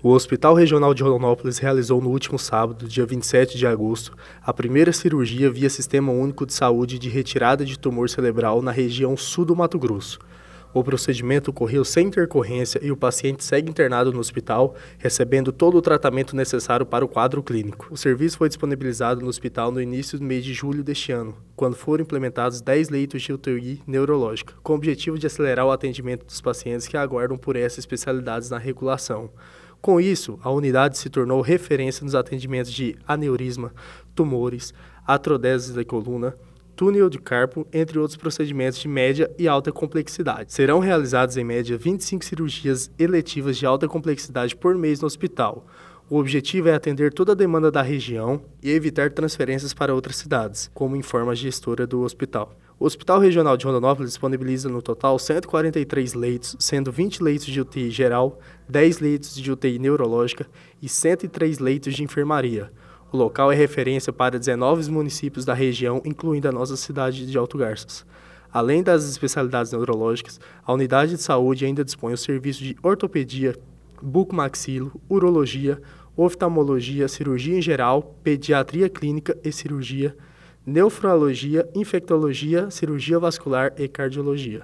O Hospital Regional de Rondonópolis realizou no último sábado, dia 27 de agosto, a primeira cirurgia via Sistema Único de Saúde de retirada de tumor cerebral na região sul do Mato Grosso. O procedimento ocorreu sem intercorrência e o paciente segue internado no hospital, recebendo todo o tratamento necessário para o quadro clínico. O serviço foi disponibilizado no hospital no início do mês de julho deste ano, quando foram implementados 10 leitos de UTI neurológica, com o objetivo de acelerar o atendimento dos pacientes que aguardam por essas especialidades na regulação. Com isso, a unidade se tornou referência nos atendimentos de aneurisma, tumores, atrodese da coluna, túnel de carpo, entre outros procedimentos de média e alta complexidade. Serão realizadas, em média, 25 cirurgias eletivas de alta complexidade por mês no hospital. O objetivo é atender toda a demanda da região e evitar transferências para outras cidades, como informa a gestora do hospital. O Hospital Regional de Rondonópolis disponibiliza no total 143 leitos, sendo 20 leitos de UTI geral, 10 leitos de UTI neurológica e 103 leitos de enfermaria. O local é referência para 19 municípios da região, incluindo a nossa cidade de Alto Garças. Além das especialidades neurológicas, a unidade de saúde ainda dispõe o serviço de ortopedia, bucomaxilo, urologia, oftalmologia, cirurgia em geral, pediatria clínica e cirurgia nefrologia, infectologia, cirurgia vascular e cardiologia